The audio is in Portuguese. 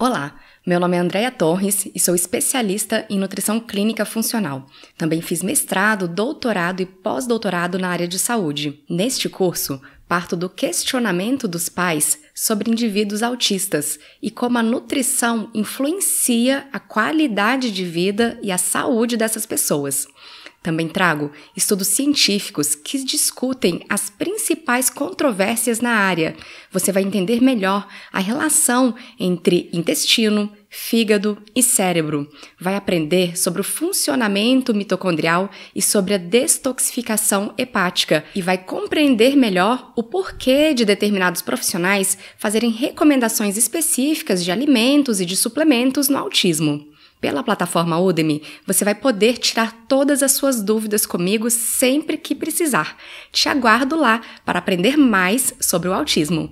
Olá, meu nome é Andréia Torres e sou especialista em nutrição clínica funcional. Também fiz mestrado, doutorado e pós-doutorado na área de saúde. Neste curso, parto do questionamento dos pais sobre indivíduos autistas e como a nutrição influencia a qualidade de vida e a saúde dessas pessoas. Também trago estudos científicos que discutem as principais controvérsias na área. Você vai entender melhor a relação entre intestino, fígado e cérebro. Vai aprender sobre o funcionamento mitocondrial e sobre a detoxificação hepática e vai compreender melhor o porquê de determinados profissionais fazerem recomendações específicas de alimentos e de suplementos no autismo. Pela plataforma Udemy, você vai poder tirar todas as suas dúvidas comigo sempre que precisar. Te aguardo lá para aprender mais sobre o autismo.